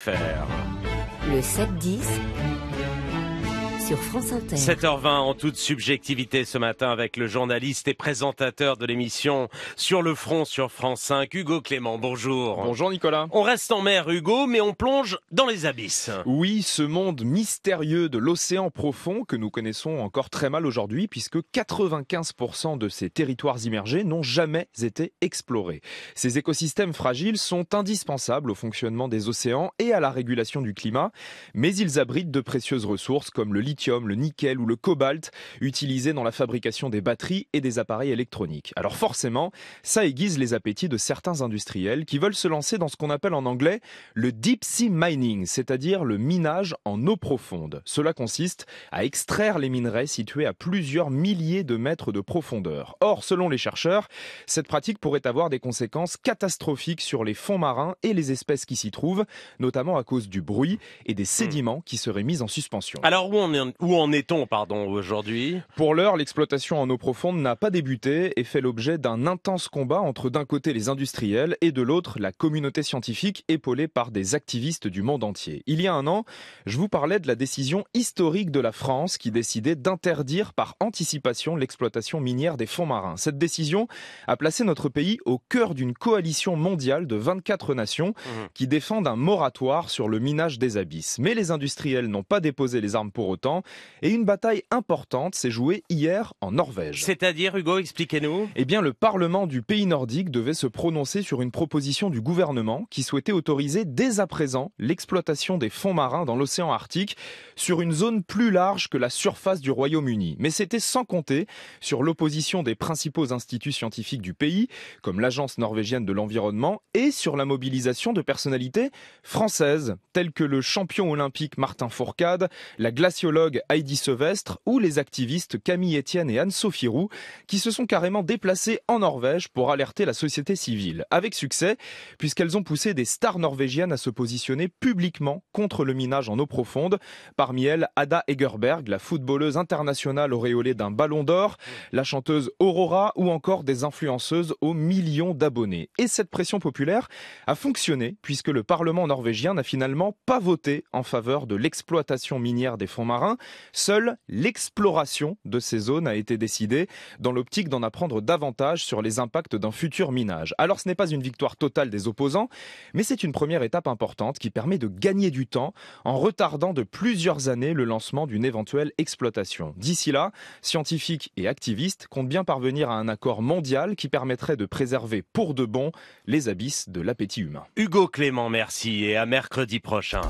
Faire. Le 7-10, sur France Inter. 7h20 en toute subjectivité ce matin avec le journaliste et présentateur de l'émission Sur le front sur France 5, Hugo Clément. Bonjour. Bonjour Nicolas. On reste en mer Hugo, mais on plonge dans les abysses. Oui, ce monde mystérieux de l'océan profond que nous connaissons encore très mal aujourd'hui puisque 95% de ces territoires immergés n'ont jamais été explorés. Ces écosystèmes fragiles sont indispensables au fonctionnement des océans et à la régulation du climat, mais ils abritent de précieuses ressources comme le lithium le nickel ou le cobalt utilisés dans la fabrication des batteries et des appareils électroniques. Alors forcément, ça aiguise les appétits de certains industriels qui veulent se lancer dans ce qu'on appelle en anglais le deep sea mining, c'est-à-dire le minage en eau profonde. Cela consiste à extraire les minerais situés à plusieurs milliers de mètres de profondeur. Or, selon les chercheurs, cette pratique pourrait avoir des conséquences catastrophiques sur les fonds marins et les espèces qui s'y trouvent, notamment à cause du bruit et des hmm. sédiments qui seraient mis en suspension. Alors où on est où en est-on pardon aujourd'hui Pour l'heure, l'exploitation en eau profonde n'a pas débuté et fait l'objet d'un intense combat entre d'un côté les industriels et de l'autre la communauté scientifique épaulée par des activistes du monde entier. Il y a un an, je vous parlais de la décision historique de la France qui décidait d'interdire par anticipation l'exploitation minière des fonds marins. Cette décision a placé notre pays au cœur d'une coalition mondiale de 24 nations mmh. qui défendent un moratoire sur le minage des abysses. Mais les industriels n'ont pas déposé les armes pour autant. Et une bataille importante s'est jouée hier en Norvège. C'est-à-dire, Hugo, expliquez-nous. Eh bien, le Parlement du pays nordique devait se prononcer sur une proposition du gouvernement qui souhaitait autoriser dès à présent l'exploitation des fonds marins dans l'océan Arctique sur une zone plus large que la surface du Royaume-Uni. Mais c'était sans compter sur l'opposition des principaux instituts scientifiques du pays, comme l'Agence norvégienne de l'environnement, et sur la mobilisation de personnalités françaises, telles que le champion olympique Martin Fourcade, la glaciologue Heidi Sevestre ou les activistes Camille Etienne et Anne-Sophie Roux qui se sont carrément déplacées en Norvège pour alerter la société civile. Avec succès, puisqu'elles ont poussé des stars norvégiennes à se positionner publiquement contre le minage en eau profonde. Parmi elles, Ada Egerberg, la footballeuse internationale auréolée d'un ballon d'or, la chanteuse Aurora ou encore des influenceuses aux millions d'abonnés. Et cette pression populaire a fonctionné puisque le Parlement norvégien n'a finalement pas voté en faveur de l'exploitation minière des fonds marins. Seule l'exploration de ces zones a été décidée dans l'optique d'en apprendre davantage sur les impacts d'un futur minage. Alors ce n'est pas une victoire totale des opposants, mais c'est une première étape importante qui permet de gagner du temps en retardant de plusieurs années le lancement d'une éventuelle exploitation. D'ici là, scientifiques et activistes comptent bien parvenir à un accord mondial qui permettrait de préserver pour de bon les abysses de l'appétit humain. Hugo Clément, merci et à mercredi prochain.